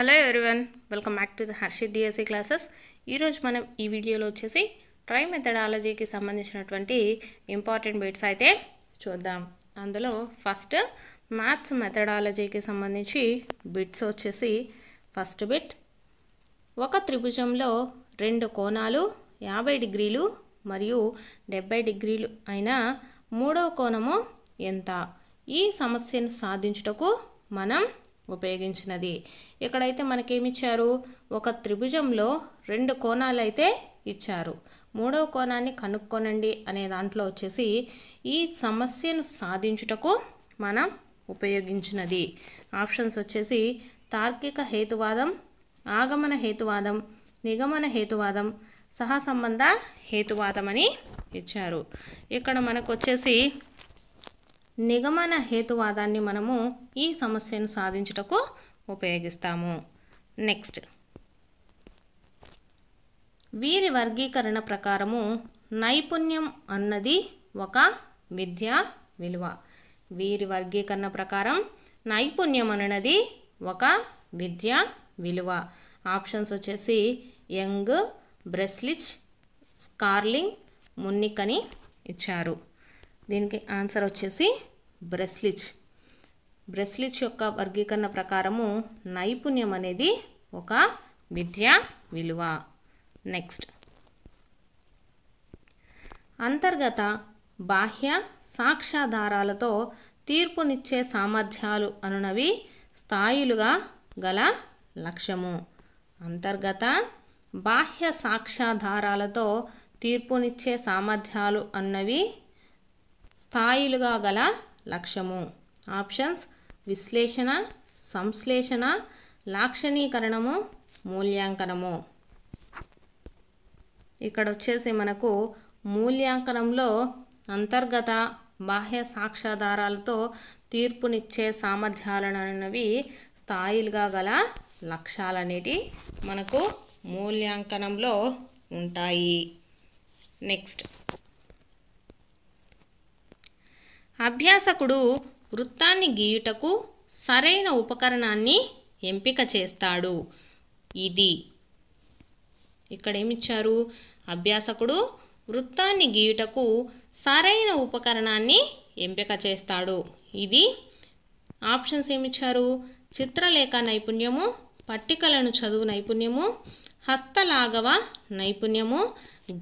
hello everyone welcome back to the Harshit DSC classes ఈరోజు మనం ఈ వీడియోలో వచ్చేసి ట్రై మెథడాలజీకి సంబంధించినటువంటి ఇంపార్టెంట్ బిట్స్ అయితే చూద్దాం అందులో ఫస్ట్ మ్యాథ్స్ మెథడాలజీకి సంబంధించి బిట్స్ వచ్చేసి ఫస్ట్ బిట్ ఒక త్రిభుజంలో రెండు కోణాలు యాభై డిగ్రీలు మరియు డెబ్బై డిగ్రీలు అయిన మూడో కోణము ఎంత ఈ సమస్యను సాధించుటకు మనం ఉపయోగించినది ఇక్కడైతే మనకేమిచ్చారు ఒక త్రిభుజంలో రెండు కోణాలైతే ఇచ్చారు మూడవ కోణాన్ని కనుక్కొనండి అనే దాంట్లో వచ్చేసి ఈ సమస్యను సాధించుటకు మనం ఉపయోగించినది ఆప్షన్స్ వచ్చేసి తార్కిక హేతువాదం ఆగమన హేతువాదం నిగమన హేతువాదం సహసంబంధ హేతువాదం అని ఇచ్చారు ఇక్కడ మనకు వచ్చేసి నిగమన హేతువాదాన్ని మనము ఈ సమస్యను సాధించుటకు ఉపయోగిస్తాము నెక్స్ట్ వీరి వర్గీకరణ ప్రకారము నైపుణ్యం అన్నది ఒక విద్యా విలువ వీరి వర్గీకరణ ప్రకారం నైపుణ్యం అన్నది ఒక విద్యా విలువ ఆప్షన్స్ వచ్చేసి యంగ్ బ్రెస్లిచ్ స్కార్లింగ్ మున్నికని ఇచ్చారు దీనికి ఆన్సర్ వచ్చేసి బ్రెస్లిచ్ బ్రెస్లిచ్ యొక్క వర్గీకరణ ప్రకారము నైపుణ్యం అనేది ఒక విద్యా విలువ నెక్స్ట్ అంతర్గత బాహ్య సాక్ష్యాధారాలతో తీర్పునిచ్చే సామర్థ్యాలు అనునవి స్థాయిలుగా గల లక్ష్యము అంతర్గత బాహ్య సాక్ష్యాధారాలతో తీర్పునిచ్చే సామర్థ్యాలు అన్నవి స్థాయిలుగా గల లక్ష్యము ఆప్షన్స్ విశ్లేషణ సంశ్లేషణ లాక్షణీకరణము మూల్యాంకనము ఇక్కడ వచ్చేసి మనకు మూల్యాంకనంలో అంతర్గత బాహ్య సాక్ష్యాధారాలతో తీర్పునిచ్చే సామర్థ్యాలను అనేవి స్థాయిలుగా గల లక్ష్యాలనేటి మనకు మూల్యాంకనంలో ఉంటాయి నెక్స్ట్ అభ్యాసకుడు వృత్తాన్ని గీయుటకు సరైన ఉపకరణాన్ని ఎంపిక చేస్తాడు ఇది ఇక్కడ ఏమిచ్చారు అభ్యాసకుడు వృత్తాన్ని గీయుటకు సరైన ఉపకరణాన్ని ఎంపిక చేస్తాడు ఇది ఆప్షన్స్ ఏమిచ్చారు చిత్రలేఖ నైపుణ్యము పట్టికలను చదువు నైపుణ్యము హస్తలాఘవ నైపుణ్యము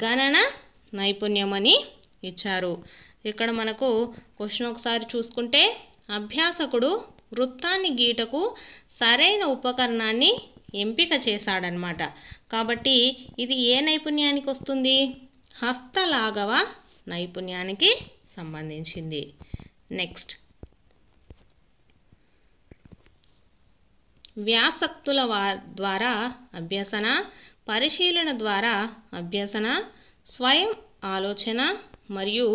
గణన నైపుణ్యమని ఇచ్చారు ఇక్కడ మనకు క్వశ్చన్ ఒకసారి చూసుకుంటే అభ్యాసకుడు వృత్తాన్ని గీటకు సరైన ఉపకరణాన్ని ఎంపిక చేశాడనమాట కాబట్టి ఇది ఏ నైపుణ్యానికి వస్తుంది హస్తలాఘవ నైపుణ్యానికి సంబంధించింది నెక్స్ట్ వ్యాసక్తుల ద్వారా అభ్యసన పరిశీలన ద్వారా అభ్యసన స్వయం ఆలోచన మరియు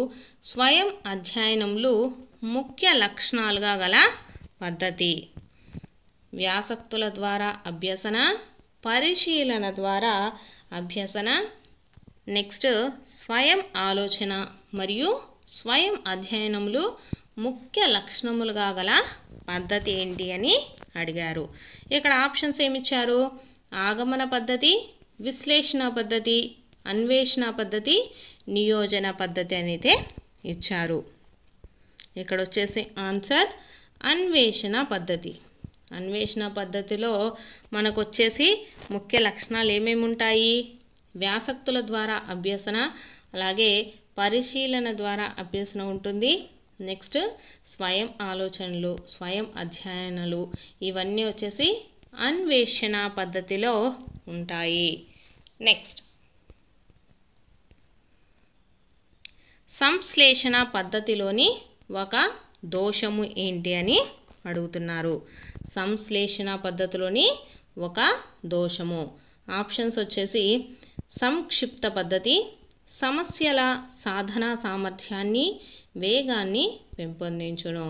స్వయం అధ్యయనములు ముఖ్య లక్షణాలుగా గల పద్ధతి వ్యాసక్తుల ద్వారా అభ్యసన పరిశీలన ద్వారా అభ్యసన నెక్స్ట్ స్వయం ఆలోచన మరియు స్వయం అధ్యయనములు ముఖ్య లక్షణములుగా గల పద్ధతి ఏంటి అని అడిగారు ఇక్కడ ఆప్షన్స్ ఏమిచ్చారు ఆగమన పద్ధతి విశ్లేషణ పద్ధతి అన్వేషణ పద్ధతి నియోజన పద్ధతి అనేది ఇచ్చారు ఇక్కడ వచ్చేసి ఆన్సర్ అన్వేషణ పద్ధతి అన్వేషణ పద్ధతిలో మనకు వచ్చేసి ముఖ్య లక్షణాలు ఏమేమి ఉంటాయి వ్యాసక్తుల ద్వారా అభ్యసన అలాగే పరిశీలన ద్వారా అభ్యసన ఉంటుంది నెక్స్ట్ స్వయం ఆలోచనలు స్వయం అధ్యయనాలు ఇవన్నీ వచ్చేసి అన్వేషణ పద్ధతిలో ఉంటాయి నెక్స్ట్ సంశ్లేషణ పద్ధతిలోని ఒక దోషము ఏంటి అని అడుగుతున్నారు సంశ్లేషణ పద్ధతిలోని ఒక దోషము ఆప్షన్స్ వచ్చేసి సంక్షిప్త పద్ధతి సమస్యల సాధన సామర్థ్యాన్ని వేగాన్ని పెంపొందించును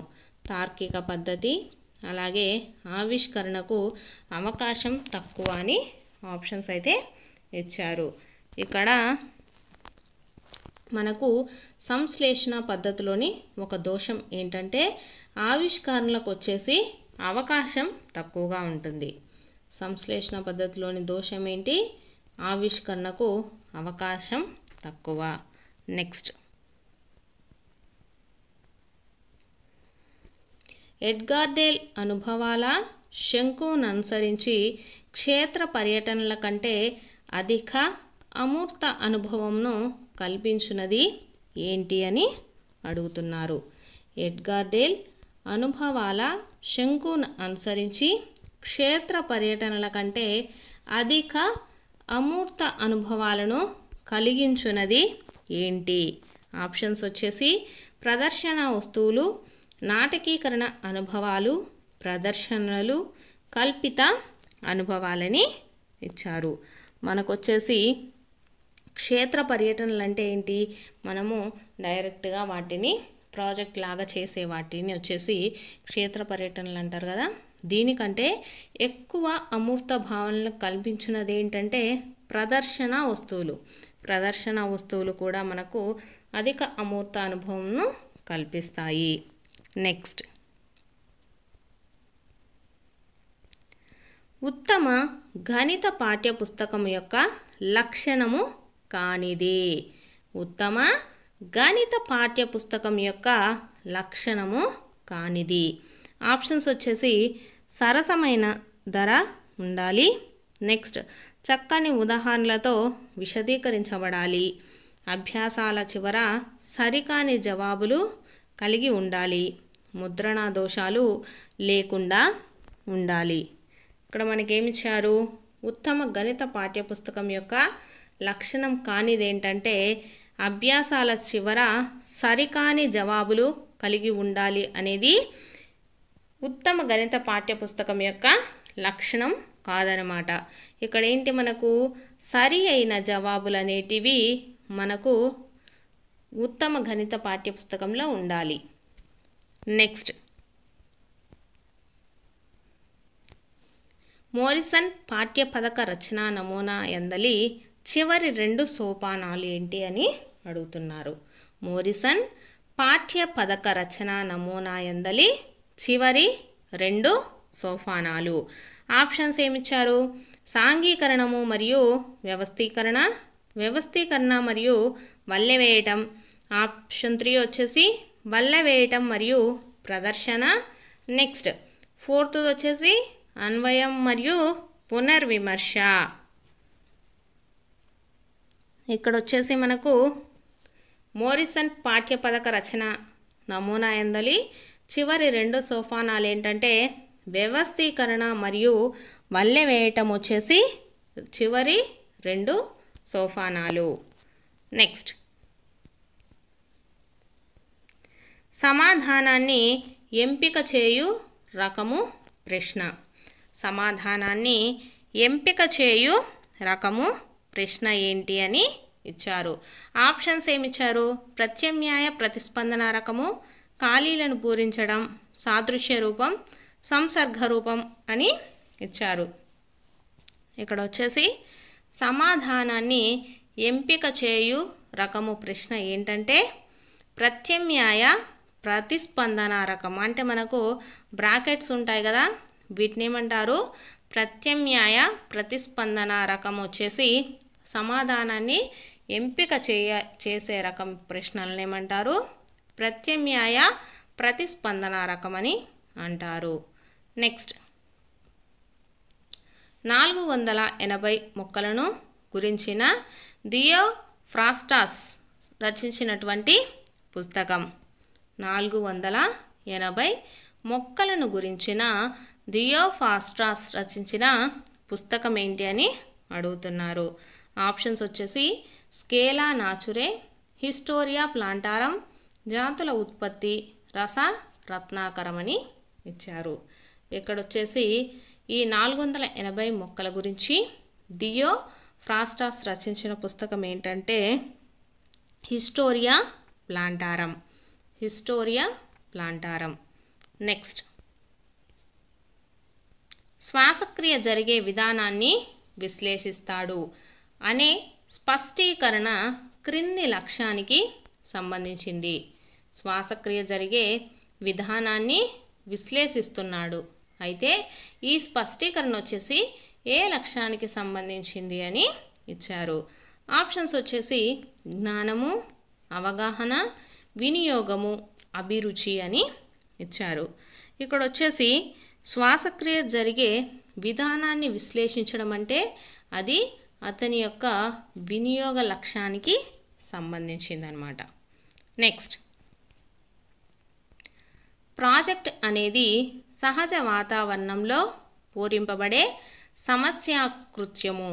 తార్కిక పద్ధతి అలాగే ఆవిష్కరణకు అవకాశం తక్కువ అని ఆప్షన్స్ అయితే ఇచ్చారు ఇక్కడ మనకు సంశ్లేషణ పద్ధతిలోని ఒక దోషం ఏంటంటే ఆవిష్కరణలకు వచ్చేసి అవకాశం తక్కువగా ఉంటుంది సంశ్లేషణ పద్ధతిలోని దోషం ఏంటి ఆవిష్కరణకు అవకాశం తక్కువ నెక్స్ట్ ఎడ్గార్డేల్ అనుభవాల శంకును అనుసరించి క్షేత్ర పర్యటనల కంటే అధిక అమూర్త అనుభవంను కల్పించినది ఏంటి అని అడుగుతున్నారు ఎడ్గార్డేల్ అనుభవాల శంకును అనుసరించి క్షేత్ర పర్యటనల కంటే అధిక అమూర్త అనుభవాలను కలిగించున్నది ఏంటి ఆప్షన్స్ వచ్చేసి ప్రదర్శన వస్తువులు నాటకీకరణ అనుభవాలు ప్రదర్శనలు కల్పిత అనుభవాలని ఇచ్చారు మనకొచ్చేసి క్షేత్ర పర్యటనలు అంటే ఏంటి మనము డైరెక్ట్గా వాటిని ప్రాజెక్ట్ లాగా చేసే వాటిని వచ్చేసి క్షేత్ర పర్యటనలు అంటారు కదా దీనికంటే ఎక్కువ అమూర్త భావనలు కల్పించినది ఏంటంటే ప్రదర్శన వస్తువులు ప్రదర్శన వస్తువులు కూడా మనకు అధిక అమూర్త అనుభవంను కల్పిస్తాయి నెక్స్ట్ ఉత్తమ గణిత పాఠ్య పుస్తకం యొక్క లక్షణము కానిది ఉత్తమ గణిత పాఠ్యపుస్తకం యొక్క లక్షణము కానిది ఆప్షన్స్ వచ్చేసి సరసమైన ధర ఉండాలి నెక్స్ట్ చక్కని ఉదాహరణలతో విశదీకరించబడాలి అభ్యాసాల చివర సరికాని జవాబులు కలిగి ఉండాలి ముద్రణ దోషాలు లేకుండా ఉండాలి ఇక్కడ మనకేమిచ్చారు ఉత్తమ గణిత పాఠ్యపుస్తకం యొక్క లక్షణం కానిదేంటంటే అభ్యాసాల చివర సరికాని జవాబులు కలిగి ఉండాలి అనేది ఉత్తమ గణిత పాఠ్యపుస్తకం యొక్క లక్షణం కాదనమాట ఇక్కడ ఏంటి మనకు సరి అయిన జవాబులు అనేటివి మనకు ఉత్తమ గణిత పాఠ్యపుస్తకంలో ఉండాలి నెక్స్ట్ మోరిసన్ పాఠ్య పథక రచనా నమూనా ఎందలి చివరి రెండు సోపానాలు ఏంటి అని అడుగుతున్నారు మోరిసన్ పాఠ్య పథక రచన నమూనా ఎందలి చివరి రెండు సోపానాలు ఆప్షన్స్ ఏమిచ్చారు సాంఘీకరణము మరియు వ్యవస్థీకరణ వ్యవస్థీకరణ మరియు వేయటం ఆప్షన్ త్రీ వచ్చేసి వల్లె వేయటం మరియు ప్రదర్శన నెక్స్ట్ ఫోర్త్ వచ్చేసి అన్వయం మరియు పునర్విమర్శ ఇక్కడ వచ్చేసి మనకు మోరిసన్ పాఠ్య పథక రచన నమూనా ఎందలి చివరి రెండు సోఫానాలు ఏంటంటే వ్యవస్థీకరణ మరియు వల్లె వేయటం వచ్చేసి చివరి రెండు సోఫానాలు నెక్స్ట్ సమాధానాన్ని ఎంపిక చేయు రకము ప్రశ్న సమాధానాన్ని ఎంపిక చేయు రకము ప్రశ్న ఏంటి అని ఇచ్చారు ఆప్షన్స్ ఏమిచ్చారు ప్రత్యామ్నాయ ప్రతిస్పందన రకము ఖాళీలను పూరించడం సాదృశ్య రూపం సంసర్గ రూపం అని ఇచ్చారు ఇక్కడ వచ్చేసి సమాధానాన్ని ఎంపిక చేయు రకము ప్రశ్న ఏంటంటే ప్రత్యామ్నాయ ప్రతిస్పందన రకం అంటే మనకు బ్రాకెట్స్ ఉంటాయి కదా వీటిని ఏమంటారు ప్రత్యామ్నాయ ప్రతిస్పందన రకం వచ్చేసి సమాధానాన్ని ఎంపిక చేయ చేసే రకం ప్రశ్నలను ఏమంటారు ప్రత్యామ్నాయ ప్రతిస్పందన రకమని అంటారు నెక్స్ట్ నాలుగు వందల ఎనభై మొక్కలను గురించిన దియో ఫ్రాస్టాస్ రచించినటువంటి పుస్తకం నాలుగు వందల ఎనభై మొక్కలను గురించిన దియో ఫాస్ట్రాస్ రచించిన పుస్తకం ఏంటి అని అడుగుతున్నారు ఆప్షన్స్ వచ్చేసి స్కేలా నాచురే హిస్టోరియా ప్లాంటారం జాతుల ఉత్పత్తి రస రత్నాకరం అని ఇచ్చారు ఇక్కడొచ్చేసి ఈ నాలుగు వందల ఎనభై మొక్కల గురించి దియో ఫ్రాస్టాస్ రచించిన పుస్తకం ఏంటంటే హిస్టోరియా ప్లాంటారం హిస్టోరియా ప్లాంటారం నెక్స్ట్ శ్వాసక్రియ జరిగే విధానాన్ని విశ్లేషిస్తాడు అనే స్పష్టీకరణ క్రింది లక్ష్యానికి సంబంధించింది శ్వాసక్రియ జరిగే విధానాన్ని విశ్లేషిస్తున్నాడు అయితే ఈ స్పష్టీకరణ వచ్చేసి ఏ లక్ష్యానికి సంబంధించింది అని ఇచ్చారు ఆప్షన్స్ వచ్చేసి జ్ఞానము అవగాహన వినియోగము అభిరుచి అని ఇచ్చారు ఇక్కడ వచ్చేసి శ్వాసక్రియ జరిగే విధానాన్ని విశ్లేషించడం అంటే అది అతని యొక్క వినియోగ లక్ష్యానికి సంబంధించిందనమాట నెక్స్ట్ ప్రాజెక్ట్ అనేది సహజ వాతావరణంలో పూరింపబడే సమస్యాకృత్యము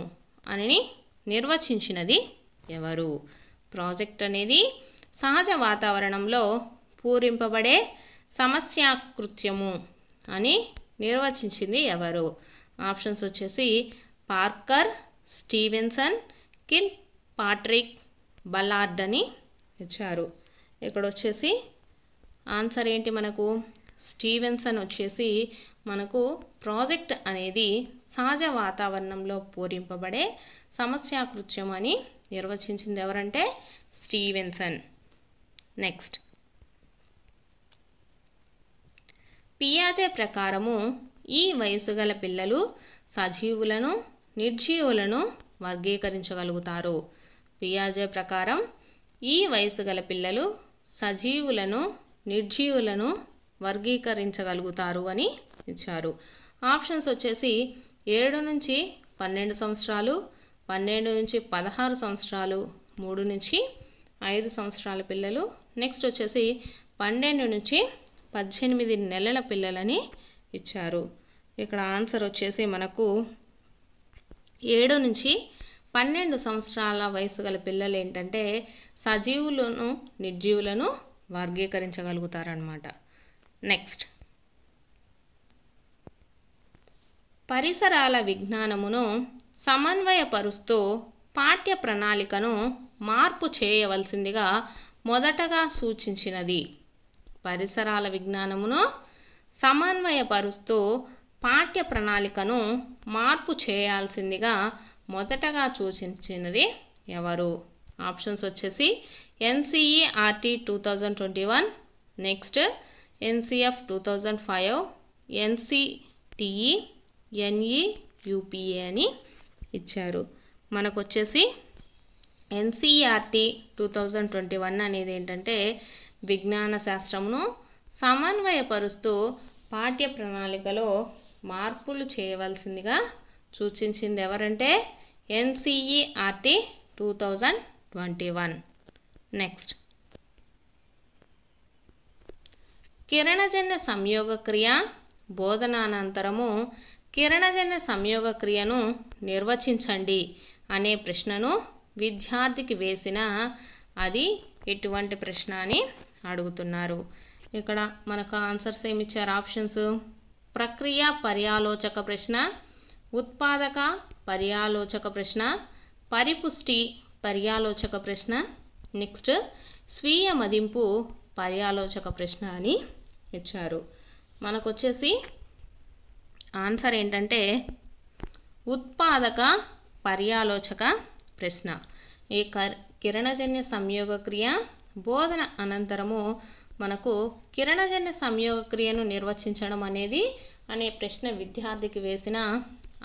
అని నిర్వచించినది ఎవరు ప్రాజెక్ట్ అనేది సహజ వాతావరణంలో పూరింపబడే సమస్యాకృత్యము అని నిర్వచించింది ఎవరు ఆప్షన్స్ వచ్చేసి Parker Stevenson Kilpatrick Ballard అని ఇచ్చారు ఇక్కడ వచ్చేసి ఆన్సర్ ఏంటి మనకు స్టీవెన్సన్ వచ్చేసి మనకు ప్రాజెక్ట్ అనేది సహజ వాతావరణంలో పూరింపబడే సమస్యాకృత్యం అని నిర్వచించింది ఎవరంటే స్టీవెన్సన్ నెక్స్ట్ పియాజే ప్రకారము ఈ వయసు గల పిల్లలు సజీవులను నిర్జీవులను వర్గీకరించగలుగుతారు పియాజే ప్రకారం ఈ వయసు గల పిల్లలు సజీవులను నిర్జీవులను వర్గీకరించగలుగుతారు అని ఇచ్చారు ఆప్షన్స్ వచ్చేసి ఏడు నుంచి పన్నెండు సంవత్సరాలు పన్నెండు నుంచి పదహారు సంవత్సరాలు మూడు నుంచి ఐదు సంవత్సరాల పిల్లలు నెక్స్ట్ వచ్చేసి పన్నెండు నుంచి పద్దెనిమిది నెలల పిల్లలని ఇచ్చారు ఇక్కడ ఆన్సర్ వచ్చేసి మనకు ఏడు నుంచి పన్నెండు సంవత్సరాల వయసు గల పిల్లలు ఏంటంటే సజీవులను నిర్జీవులను వర్గీకరించగలుగుతారనమాట నెక్స్ట్ పరిసరాల విజ్ఞానమును సమన్వయపరుస్తూ పాఠ్య ప్రణాళికను మార్పు చేయవలసిందిగా మొదటగా సూచించినది పరిసరాల విజ్ఞానమును సమన్వయపరుస్తూ పాఠ్య ప్రణాళికను మార్పు చేయాల్సిందిగా మొదటగా సూచించినది ఎవరు ఆప్షన్స్ వచ్చేసి NCERT two thousand twenty one next NCF two thousand five NCTE NEUPA అని ఇచ్చారు మనకు వచ్చేసి NCERT two thousand twenty one అనేది ఏంటంటే విజ్ఞాన శాస్త్రమును సమన్వయపరుస్తూ పాఠ్య ప్రణాళికలో మార్పులు చేయవలసిందిగా సూచించింది ఎవరంటే NCERT two thousand twenty one next కిరణజన్య సంయోగ క్రియ బోధనానంతరము కిరణజన్య సంయోగ క్రియను నిర్వచించండి అనే ప్రశ్నను విద్యార్థికి వేసిన అది ఎటువంటి ప్రశ్న అని అడుగుతున్నారు ఇక్కడ మనకు ఆన్సర్స్ ఏమి ఇచ్చారు ఆప్షన్స్ ప్రక్రియ పర్యాలోచక ప్రశ్న ఉత్పాదక పర్యాలోచక ప్రశ్న పరిపుష్టి పర్యాలోచక ప్రశ్న నెక్స్ట్ స్వీయ మదింపు పర్యాలోచక ప్రశ్న అని ఇచ్చారు మనకు వచ్చేసి ఆన్సర్ ఏంటంటే ఉత్పాదక పర్యాలోచక ప్రశ్న ఈ కర్ కిరణజన్య సంయోగక్రియ బోధన అనంతరము మనకు కిరణజన్య సంయోగ క్రియను నిర్వచించడం అనేది అనే ప్రశ్న విద్యార్థికి వేసిన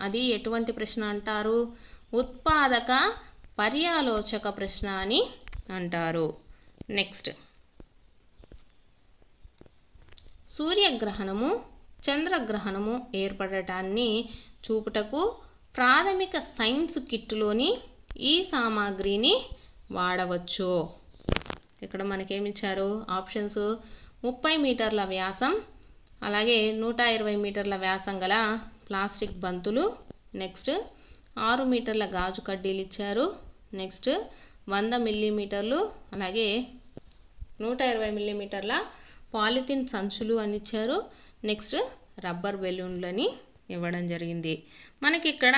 అది ఎటువంటి ప్రశ్న అంటారు ఉత్పాదక పర్యాలోచక ప్రశ్న అని అంటారు నెక్స్ట్ సూర్యగ్రహణము చంద్రగ్రహణము ఏర్పడటాన్ని చూపుటకు ప్రాథమిక సైన్స్ కిట్లోని ఈ సామాగ్రిని వాడవచ్చు ఇక్కడ మనకేమిచ్చారు ఆప్షన్స్ ముప్పై మీటర్ల వ్యాసం అలాగే నూట ఇరవై మీటర్ల వ్యాసం గల ప్లాస్టిక్ బంతులు నెక్స్ట్ ఆరు మీటర్ల గాజు కడ్డీలు ఇచ్చారు నెక్స్ట్ వంద మిల్లీమీటర్లు అలాగే నూట ఇరవై మిల్లీమీటర్ల పాలిథిన్ సంచులు అని ఇచ్చారు నెక్స్ట్ రబ్బర్ బెలూన్లని ఇవ్వడం జరిగింది మనకి ఇక్కడ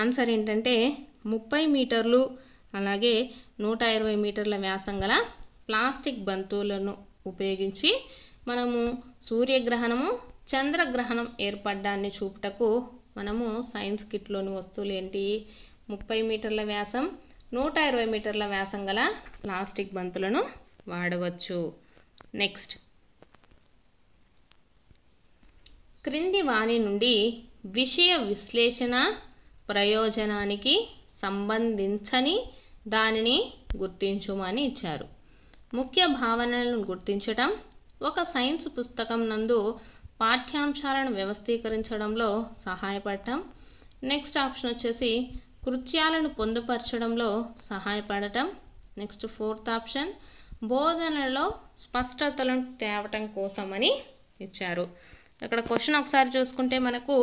ఆన్సర్ ఏంటంటే ముప్పై మీటర్లు అలాగే నూట ఇరవై మీటర్ల వ్యాసం గల ప్లాస్టిక్ బంతువులను ఉపయోగించి మనము సూర్యగ్రహణము చంద్రగ్రహణం ఏర్పడ్డాన్ని చూపుటకు మనము సైన్స్ కిట్లోని వస్తువులు ఏంటి ముప్పై మీటర్ల వ్యాసం నూట ఇరవై మీటర్ల వ్యాసం గల ప్లాస్టిక్ బంతులను వాడవచ్చు నెక్స్ట్ క్రింది వాణి నుండి విషయ విశ్లేషణ ప్రయోజనానికి సంబంధించని దానిని గుర్తించుమని ఇచ్చారు ముఖ్య భావనలను గుర్తించటం ఒక సైన్స్ పుస్తకం నందు పాఠ్యాంశాలను వ్యవస్థీకరించడంలో సహాయపడటం నెక్స్ట్ ఆప్షన్ వచ్చేసి కృత్యాలను పొందుపరచడంలో సహాయపడటం నెక్స్ట్ ఫోర్త్ ఆప్షన్ బోధనలో స్పష్టతలను తేవటం కోసమని ఇచ్చారు ఇక్కడ క్వశ్చన్ ఒకసారి చూసుకుంటే మనకు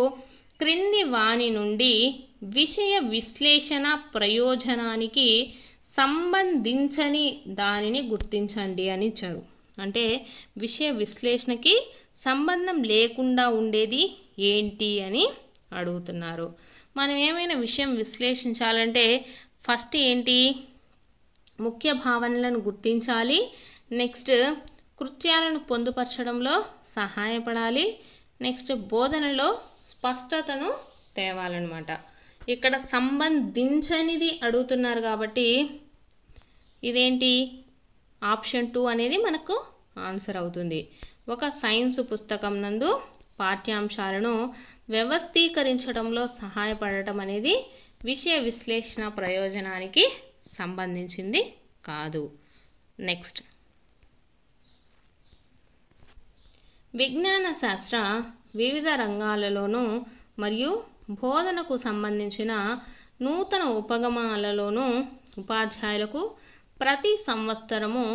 క్రింది వాని నుండి విషయ విశ్లేషణ ప్రయోజనానికి సంబంధించని దానిని గుర్తించండి అని ఇచ్చారు అంటే విషయ విశ్లేషణకి సంబంధం లేకుండా ఉండేది ఏంటి అని అడుగుతున్నారు మనం ఏమైనా విషయం విశ్లేషించాలంటే ఫస్ట్ ఏంటి ముఖ్య భావనలను గుర్తించాలి నెక్స్ట్ కృత్యాలను పొందుపరచడంలో సహాయపడాలి నెక్స్ట్ బోధనలో స్పష్టతను తేవాలన్నమాట ఇక్కడ సంబంధించనిది అడుగుతున్నారు కాబట్టి ఇదేంటి ఆప్షన్ టూ అనేది మనకు ఆన్సర్ అవుతుంది ఒక సైన్స్ పుస్తకం నందు పాఠ్యాంశాలను వ్యవస్థీకరించడంలో సహాయపడటం అనేది విషయ విశ్లేషణ ప్రయోజనానికి సంబంధించింది కాదు నెక్స్ట్ విజ్ఞాన శాస్త్ర వివిధ రంగాలలోనూ మరియు బోధనకు సంబంధించిన నూతన ఉపగమాలలోనూ ఉపాధ్యాయులకు ప్రతి సంవత్సరము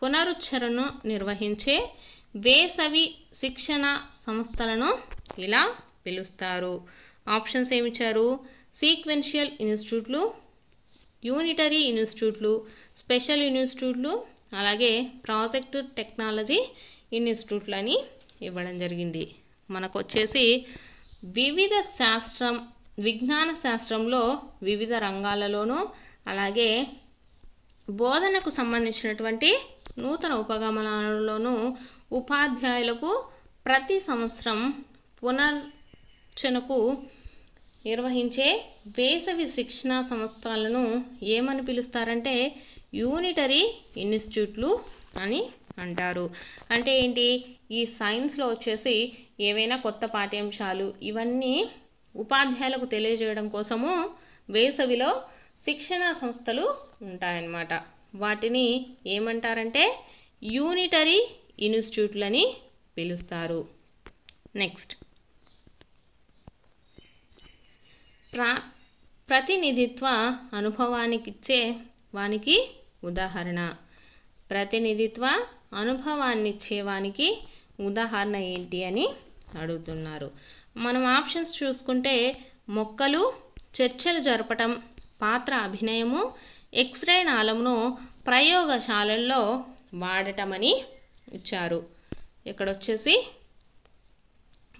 పునరుచ్చరణను నిర్వహించే వేసవి శిక్షణ సంస్థలను ఇలా పిలుస్తారు ఆప్షన్స్ ఏమిచ్చారు సీక్వెన్షియల్ ఇన్స్టిట్యూట్లు యూనిటరీ ఇన్స్టిట్యూట్లు స్పెషల్ ఇన్స్టిట్యూట్లు అలాగే ప్రాజెక్ట్ టెక్నాలజీ ఇన్స్టిట్యూట్లు అని ఇవ్వడం జరిగింది మనకు వచ్చేసి వివిధ శాస్త్రం విజ్ఞాన శాస్త్రంలో వివిధ రంగాలలోనూ అలాగే బోధనకు సంబంధించినటువంటి నూతన ఉపగమనాలలోనూ ఉపాధ్యాయులకు ప్రతి సంవత్సరం పునర్చనకు నిర్వహించే వేసవి శిక్షణా సంస్థలను ఏమని పిలుస్తారంటే యూనిటరీ ఇన్స్టిట్యూట్లు అని అంటారు అంటే ఏంటి ఈ సైన్స్లో వచ్చేసి ఏవైనా కొత్త పాఠ్యాంశాలు ఇవన్నీ ఉపాధ్యాయులకు తెలియజేయడం కోసము వేసవిలో శిక్షణ సంస్థలు ఉంటాయన్నమాట వాటిని ఏమంటారంటే యూనిటరీ ఇన్స్టిట్యూట్లని పిలుస్తారు నెక్స్ట్ ప్రా ప్రతినిధిత్వ అనుభవానికిచ్చే వానికి ఉదాహరణ ప్రతినిధిత్వ అనుభవాన్ని ఇచ్చేవానికి ఉదాహరణ ఏంటి అని అడుగుతున్నారు మనం ఆప్షన్స్ చూసుకుంటే మొక్కలు చర్చలు జరపటం పాత్ర అభినయము ఎక్స్రే నాళమును ప్రయోగశాలల్లో వాడటమని ఇచ్చారు ఇక్కడ వచ్చేసి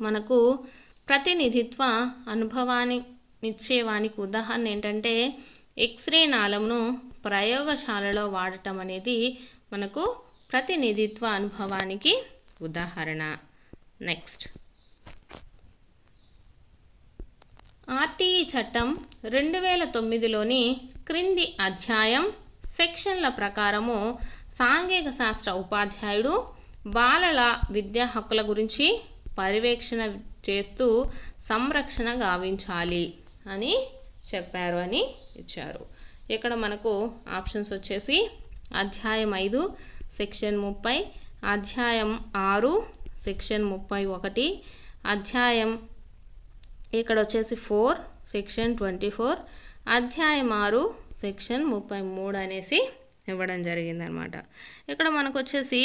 మనకు ప్రతినిధిత్వ అనుభవాన్ని ఇచ్చేవానికి ఉదాహరణ ఏంటంటే ఎక్స్రే నాళమును ప్రయోగశాలలో వాడటం అనేది మనకు ప్రతినిధిత్వ అనుభవానికి ఉదాహరణ నెక్స్ట్ ఆర్టీఈ చట్టం రెండు వేల తొమ్మిదిలోని క్రింది అధ్యాయం సెక్షన్ల ప్రకారము సాంఘిక శాస్త్ర ఉపాధ్యాయుడు బాలల విద్యా హక్కుల గురించి పర్యవేక్షణ చేస్తూ సంరక్షణ గావించాలి అని చెప్పారు అని ఇచ్చారు ఇక్కడ మనకు ఆప్షన్స్ వచ్చేసి అధ్యాయం ఐదు సెక్షన్ ముప్పై అధ్యాయం ఆరు సెక్షన్ ముప్పై ఒకటి అధ్యాయం ఇక్కడ వచ్చేసి ఫోర్ సెక్షన్ ట్వంటీ ఫోర్ అధ్యాయం ఆరు సెక్షన్ ముప్పై మూడు అనేసి ఇవ్వడం జరిగిందనమాట ఇక్కడ మనకు వచ్చేసి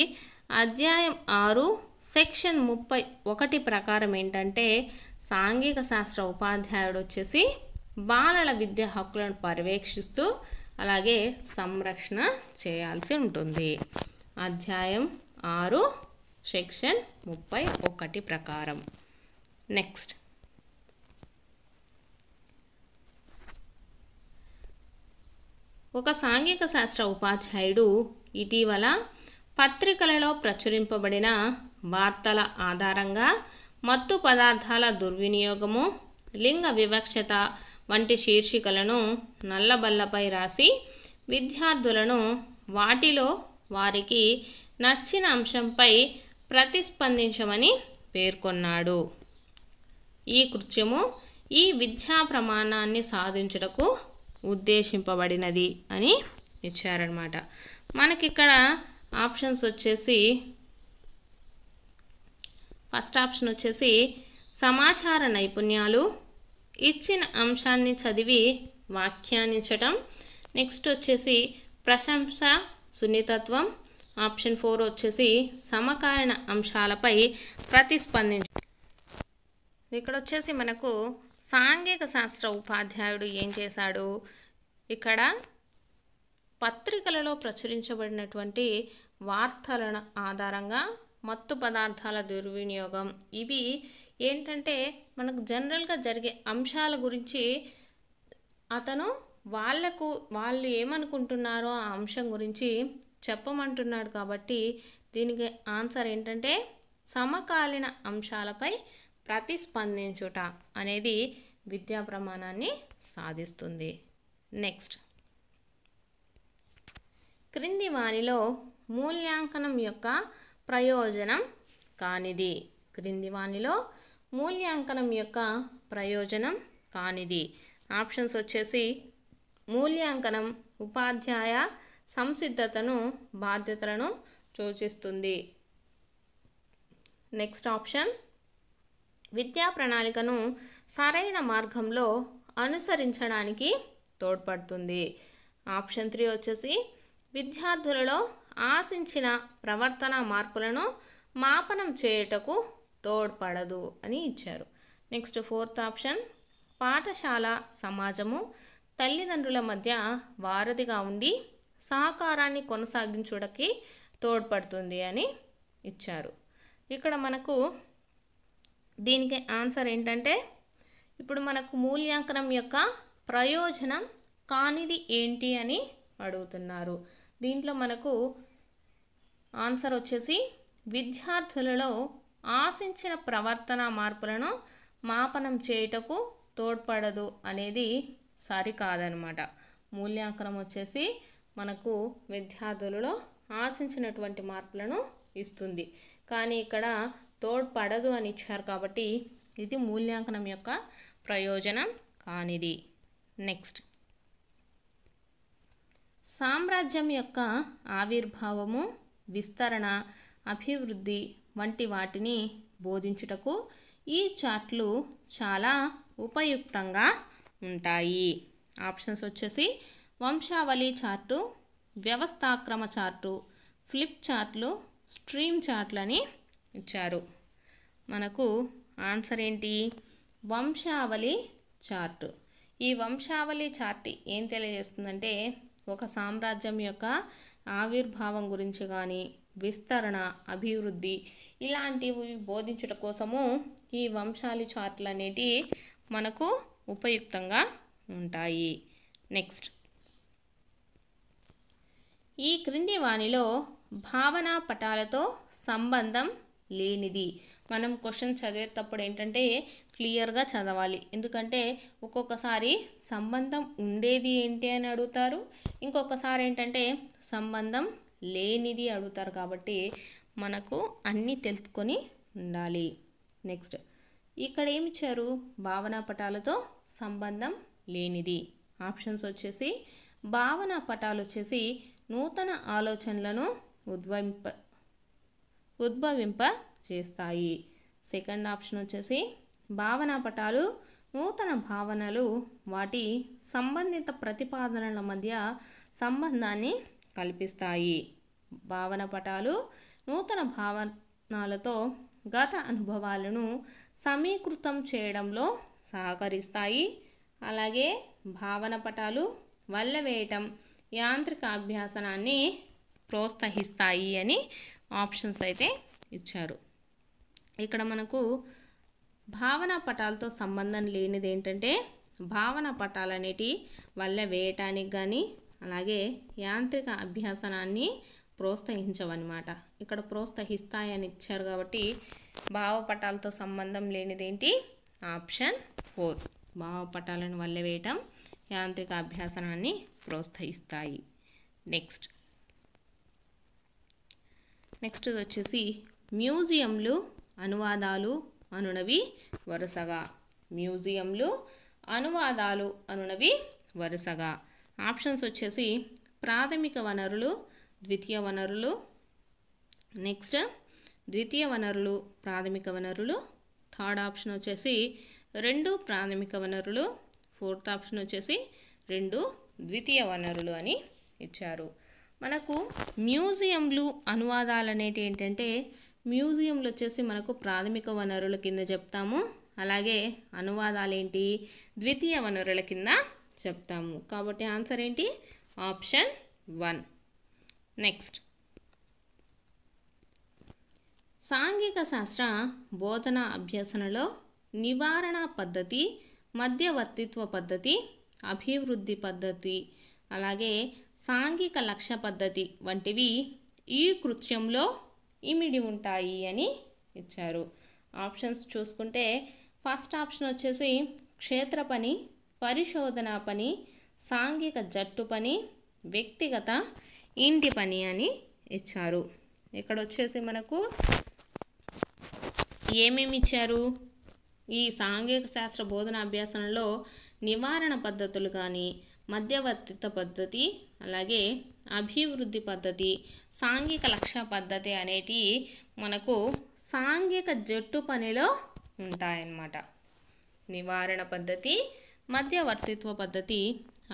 అధ్యాయం ఆరు సెక్షన్ ముప్పై ఒకటి ప్రకారం ఏంటంటే సాంఘిక శాస్త్ర ఉపాధ్యాయుడు వచ్చేసి బాలల విద్య హక్కులను పర్యవేక్షిస్తూ అలాగే సంరక్షణ చేయాల్సి ఉంటుంది అధ్యాయం ఆరు సెక్షన్ ముప్పై ఒకటి ప్రకారం నెక్స్ట్ ఒక సాంఘిక శాస్త్ర ఉపాధ్యాయుడు ఇటీవల పత్రికలలో ప్రచురింపబడిన వార్తల ఆధారంగా మత్తు పదార్థాల దుర్వినియోగము లింగ వివక్షత వంటి శీర్షికలను నల్లబల్లపై రాసి విద్యార్థులను వాటిలో వారికి నచ్చిన అంశంపై ప్రతిస్పందించమని పేర్కొన్నాడు ఈ కృత్యము ఈ విద్యా ప్రమాణాన్ని సాధించుటకు ఉద్దేశింపబడినది అని ఇచ్చారనమాట మనకిక్కడ ఆప్షన్స్ వచ్చేసి ఫస్ట్ ఆప్షన్ వచ్చేసి సమాచార నైపుణ్యాలు ఇచ్చిన అంశాన్ని చదివి వ్యాఖ్యానించటం నెక్స్ట్ వచ్చేసి ప్రశంస సున్నితత్వం ఆప్షన్ ఫోర్ వచ్చేసి సమకాలీన అంశాలపై ప్రతిస్పందించ ఇక్కడ వచ్చేసి మనకు సాంఘిక శాస్త్ర ఉపాధ్యాయుడు ఏం చేశాడు ఇక్కడ పత్రికలలో ప్రచురించబడినటువంటి వార్తలను ఆధారంగా మత్తు పదార్థాల దుర్వినియోగం ఇవి ఏంటంటే మనకు జనరల్గా జరిగే అంశాల గురించి అతను వాళ్లకు వాళ్ళు ఏమనుకుంటున్నారో ఆ అంశం గురించి చెప్పమంటున్నాడు కాబట్టి దీనికి ఆన్సర్ ఏంటంటే సమకాలీన అంశాలపై ప్రతిస్పందించుట అనేది విద్యా ప్రమాణాన్ని సాధిస్తుంది నెక్స్ట్ క్రింది వారిలో మూల్యాంకనం యొక్క ప్రయోజనం కానిది క్రింది వాణిలో మూల్యాంకనం యొక్క ప్రయోజనం కానిది ఆప్షన్స్ వచ్చేసి మూల్యాంకనం ఉపాధ్యాయ సంసిద్ధతను బాధ్యతలను సూచిస్తుంది నెక్స్ట్ ఆప్షన్ విద్యా ప్రణాళికను సరైన మార్గంలో అనుసరించడానికి తోడ్పడుతుంది ఆప్షన్ త్రీ వచ్చేసి విద్యార్థులలో ఆశించిన ప్రవర్తన మార్పులను మాపనం చేయుటకు తోడ్పడదు అని ఇచ్చారు నెక్స్ట్ ఫోర్త్ ఆప్షన్ పాఠశాల సమాజము తల్లిదండ్రుల మధ్య వారధిగా ఉండి సహకారాన్ని కొనసాగించుడకి తోడ్పడుతుంది అని ఇచ్చారు ఇక్కడ మనకు దీనికి ఆన్సర్ ఏంటంటే ఇప్పుడు మనకు మూల్యాంకనం యొక్క ప్రయోజనం కానిది ఏంటి అని అడుగుతున్నారు దీంట్లో మనకు ఆన్సర్ వచ్చేసి విద్యార్థులలో ఆశించిన ప్రవర్తన మార్పులను మాపనం చేయుటకు తోడ్పడదు అనేది సరికాదనమాట మూల్యాంకనం వచ్చేసి మనకు విద్యార్థులలో ఆశించినటువంటి మార్పులను ఇస్తుంది కానీ ఇక్కడ తోడ్పడదు అని ఇచ్చారు కాబట్టి ఇది మూల్యాంకనం యొక్క ప్రయోజనం కానిది నెక్స్ట్ సామ్రాజ్యం యొక్క ఆవిర్భావము విస్తరణ అభివృద్ధి వంటి వాటిని బోధించుటకు ఈ చార్ట్లు చాలా ఉపయుక్తంగా ఉంటాయి ఆప్షన్స్ వచ్చేసి వంశావళి చార్టు వ్యవస్థాక్రమ చార్టు ఫ్లిప్ చార్ట్లు స్ట్రీమ్ చార్ట్లని ఇచ్చారు మనకు ఆన్సర్ ఏంటి వంశావళి చార్టు ఈ వంశావళి చార్ట్ ఏం తెలియజేస్తుందంటే ఒక సామ్రాజ్యం యొక్క ఆవిర్భావం గురించి కానీ విస్తరణ అభివృద్ధి ఇలాంటివి బోధించుట కోసము ఈ వంశాలి చార్ట్లు అనేటి మనకు ఉపయుక్తంగా ఉంటాయి నెక్స్ట్ ఈ క్రింది వాణిలో భావనా పటాలతో సంబంధం లేనిది మనం క్వశ్చన్ చదివేటప్పుడు ఏంటంటే క్లియర్గా చదవాలి ఎందుకంటే ఒక్కొక్కసారి సంబంధం ఉండేది ఏంటి అని అడుగుతారు ఇంకొకసారి ఏంటంటే సంబంధం లేనిది అడుగుతారు కాబట్టి మనకు అన్నీ తెలుసుకొని ఉండాలి నెక్స్ట్ ఇక్కడ ఇచ్చారు భావనా పటాలతో సంబంధం లేనిది ఆప్షన్స్ వచ్చేసి భావన పటాలు వచ్చేసి నూతన ఆలోచనలను ఉద్వంప ఉద్భవింప చేస్తాయి సెకండ్ ఆప్షన్ వచ్చేసి భావనా పటాలు నూతన భావనలు వాటి సంబంధిత ప్రతిపాదనల మధ్య సంబంధాన్ని కల్పిస్తాయి భావన పటాలు నూతన భావనాలతో గత అనుభవాలను సమీకృతం చేయడంలో సహకరిస్తాయి అలాగే భావన పటాలు వల్ల వేయటం యాంత్రిక అభ్యాసనాన్ని ప్రోత్సహిస్తాయి అని ఆప్షన్స్ అయితే ఇచ్చారు ఇక్కడ మనకు భావన పటాలతో సంబంధం లేనిది ఏంటంటే భావన పటాలు అనేటి వల్ల వేయటానికి కానీ అలాగే యాంత్రిక అభ్యాసనాన్ని ప్రోత్సహించవన్నమాట ఇక్కడ ప్రోత్సహిస్తాయని ఇచ్చారు కాబట్టి భావపటాలతో సంబంధం లేనిదేంటి ఆప్షన్ ఫోర్ భావపటాలను వేయటం యాంత్రిక అభ్యాసనాన్ని ప్రోత్సహిస్తాయి నెక్స్ట్ నెక్స్ట్ వచ్చేసి మ్యూజియంలు అనువాదాలు అనునవి వరుసగా మ్యూజియంలు అనువాదాలు అనునవి వరుసగా ఆప్షన్స్ వచ్చేసి ప్రాథమిక వనరులు ద్వితీయ వనరులు నెక్స్ట్ ద్వితీయ వనరులు ప్రాథమిక వనరులు థర్డ్ ఆప్షన్ వచ్చేసి రెండు ప్రాథమిక వనరులు ఫోర్త్ ఆప్షన్ వచ్చేసి రెండు ద్వితీయ వనరులు అని ఇచ్చారు మనకు మ్యూజియంలు అనువాదాలు అనేటి ఏంటంటే మ్యూజియంలు వచ్చేసి మనకు ప్రాథమిక వనరుల కింద చెప్తాము అలాగే అనువాదాలు ఏంటి ద్వితీయ వనరుల కింద చెప్తాము కాబట్టి ఆన్సర్ ఏంటి ఆప్షన్ వన్ నెక్స్ట్ సాంఘిక శాస్త్ర బోధన అభ్యసనలో నివారణ పద్ధతి మధ్యవర్తిత్వ పద్ధతి అభివృద్ధి పద్ధతి అలాగే సాంఘిక లక్ష్య పద్ధతి వంటివి ఈ కృత్యంలో ఇమిడి ఉంటాయి అని ఇచ్చారు ఆప్షన్స్ చూసుకుంటే ఫస్ట్ ఆప్షన్ వచ్చేసి క్షేత్ర పని పరిశోధన పని సాంఘిక జట్టు పని వ్యక్తిగత ఇంటి పని అని ఇచ్చారు ఇక్కడ వచ్చేసి మనకు ఏమేమి ఇచ్చారు ఈ సాంఘిక శాస్త్ర బోధన అభ్యాసంలో నివారణ పద్ధతులు కానీ మధ్యవర్తిత పద్ధతి అలాగే అభివృద్ధి పద్ధతి సాంఘిక లక్ష్య పద్ధతి అనేటి మనకు సాంఘిక జట్టు పనిలో ఉంటాయన్నమాట నివారణ పద్ధతి మధ్యవర్తిత్వ పద్ధతి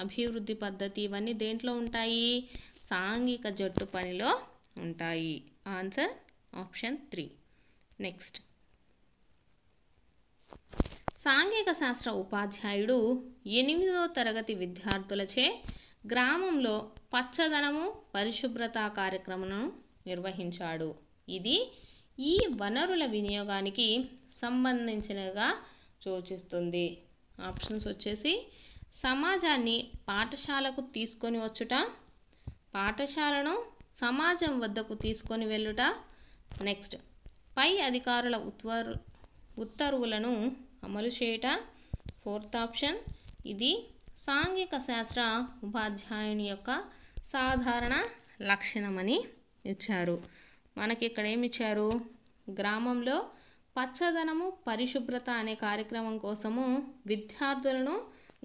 అభివృద్ధి పద్ధతి ఇవన్నీ దేంట్లో ఉంటాయి సాంఘిక జట్టు పనిలో ఉంటాయి ఆన్సర్ ఆప్షన్ త్రీ నెక్స్ట్ సాంఘిక శాస్త్ర ఉపాధ్యాయుడు ఎనిమిదో తరగతి విద్యార్థులచే గ్రామంలో పచ్చదనము పరిశుభ్రత కార్యక్రమను నిర్వహించాడు ఇది ఈ వనరుల వినియోగానికి సంబంధించినగా సూచిస్తుంది ఆప్షన్స్ వచ్చేసి సమాజాన్ని పాఠశాలకు తీసుకొని వచ్చుట పాఠశాలను సమాజం వద్దకు తీసుకొని వెళ్ళుట నెక్స్ట్ పై అధికారుల ఉత్వరు ఉత్తర్వులను అమలు చేయట ఫోర్త్ ఆప్షన్ ఇది సాంఘిక శాస్త్ర ఉపాధ్యాయుని యొక్క సాధారణ లక్షణమని ఇచ్చారు మనకి ఇక్కడ ఏమి ఇచ్చారు గ్రామంలో పచ్చదనము పరిశుభ్రత అనే కార్యక్రమం కోసము విద్యార్థులను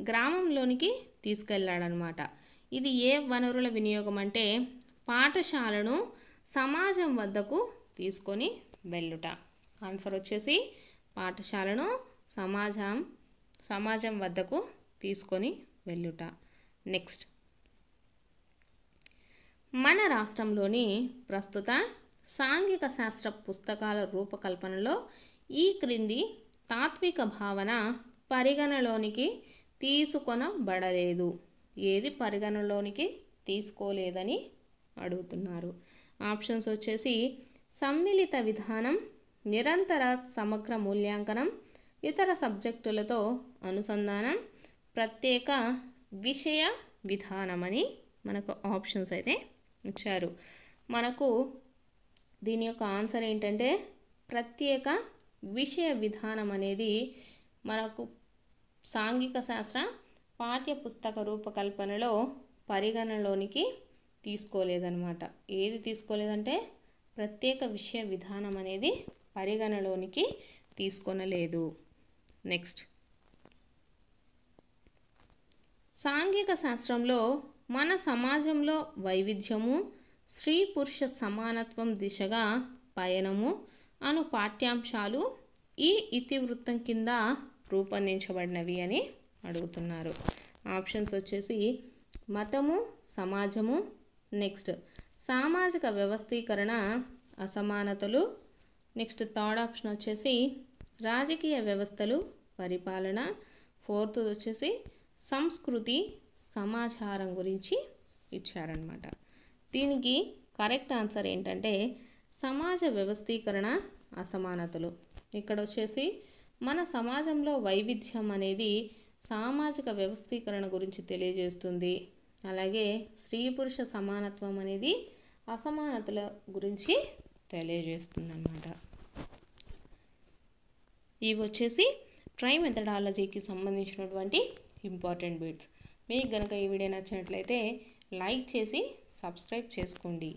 గ్రామంలోనికి తీసుకెళ్ళాడనమాట ఇది ఏ వనరుల వినియోగం అంటే పాఠశాలను సమాజం వద్దకు తీసుకొని వెళ్ళుట ఆన్సర్ వచ్చేసి పాఠశాలను సమాజం సమాజం వద్దకు తీసుకొని వెళ్ళుట నెక్స్ట్ మన రాష్ట్రంలోని ప్రస్తుత సాంఘిక శాస్త్ర పుస్తకాల రూపకల్పనలో ఈ క్రింది తాత్విక భావన పరిగణలోనికి తీసుకొనబడలేదు ఏది పరిగణలోనికి తీసుకోలేదని అడుగుతున్నారు ఆప్షన్స్ వచ్చేసి సమ్మిళిత విధానం నిరంతర సమగ్ర మూల్యాంకనం ఇతర సబ్జెక్టులతో అనుసంధానం ప్రత్యేక విషయ విధానమని మనకు ఆప్షన్స్ అయితే ఇచ్చారు మనకు దీని యొక్క ఆన్సర్ ఏంటంటే ప్రత్యేక విషయ విధానం అనేది మనకు సాంఘిక శాస్త్ర పాఠ్యపుస్తక రూపకల్పనలో పరిగణలోనికి తీసుకోలేదన్నమాట ఏది తీసుకోలేదంటే ప్రత్యేక విషయ విధానం అనేది పరిగణలోనికి తీసుకొనలేదు నెక్స్ట్ సాంఘిక శాస్త్రంలో మన సమాజంలో వైవిధ్యము స్త్రీ పురుష సమానత్వం దిశగా పయనము అను పాఠ్యాంశాలు ఈ ఇతివృత్తం కింద రూపొందించబడినవి అని అడుగుతున్నారు ఆప్షన్స్ వచ్చేసి మతము సమాజము నెక్స్ట్ సామాజిక వ్యవస్థీకరణ అసమానతలు నెక్స్ట్ థర్డ్ ఆప్షన్ వచ్చేసి రాజకీయ వ్యవస్థలు పరిపాలన ఫోర్త్ వచ్చేసి సంస్కృతి సమాచారం గురించి ఇచ్చారనమాట దీనికి కరెక్ట్ ఆన్సర్ ఏంటంటే సమాజ వ్యవస్థీకరణ అసమానతలు ఇక్కడ వచ్చేసి మన సమాజంలో వైవిధ్యం అనేది సామాజిక వ్యవస్థీకరణ గురించి తెలియజేస్తుంది అలాగే స్త్రీ పురుష సమానత్వం అనేది అసమానతల గురించి తెలియజేస్తుంది అన్నమాట ఇవి వచ్చేసి ట్రై మెథడాలజీకి సంబంధించినటువంటి ఇంపార్టెంట్ బిట్స్ మీకు కనుక ఈ వీడియో నచ్చినట్లయితే లైక్ చేసి సబ్స్క్రైబ్ చేసుకోండి